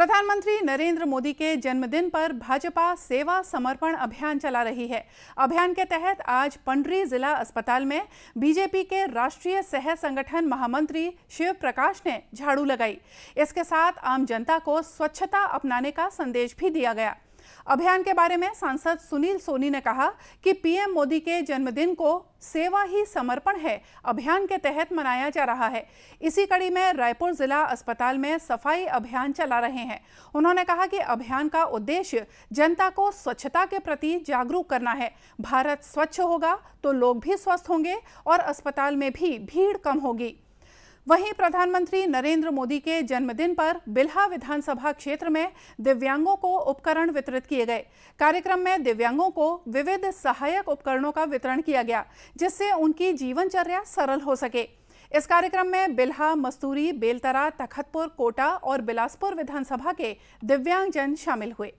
प्रधानमंत्री नरेंद्र मोदी के जन्मदिन पर भाजपा सेवा समर्पण अभियान चला रही है अभियान के तहत आज पंडरी जिला अस्पताल में बीजेपी के राष्ट्रीय सह संगठन महामंत्री शिव प्रकाश ने झाड़ू लगाई इसके साथ आम जनता को स्वच्छता अपनाने का संदेश भी दिया गया अभियान के बारे में सांसद सुनील सोनी ने कहा कि पीएम मोदी के जन्मदिन को सेवा ही समर्पण है अभियान के तहत मनाया जा रहा है इसी कड़ी में रायपुर जिला अस्पताल में सफाई अभियान चला रहे हैं उन्होंने कहा कि अभियान का उद्देश्य जनता को स्वच्छता के प्रति जागरूक करना है भारत स्वच्छ होगा तो लोग भी स्वस्थ होंगे और अस्पताल में भी भीड़ कम होगी वहीं प्रधानमंत्री नरेंद्र मोदी के जन्मदिन पर बिल्हा विधानसभा क्षेत्र में दिव्यांगों को उपकरण वितरित किए गए कार्यक्रम में दिव्यांगों को विविध सहायक उपकरणों का वितरण किया गया जिससे उनकी जीवनचर्या सरल हो सके इस कार्यक्रम में बिल्हा मस्तूरी बेलतरा तखतपुर कोटा और बिलासपुर विधानसभा के दिव्यांगजन शामिल हुए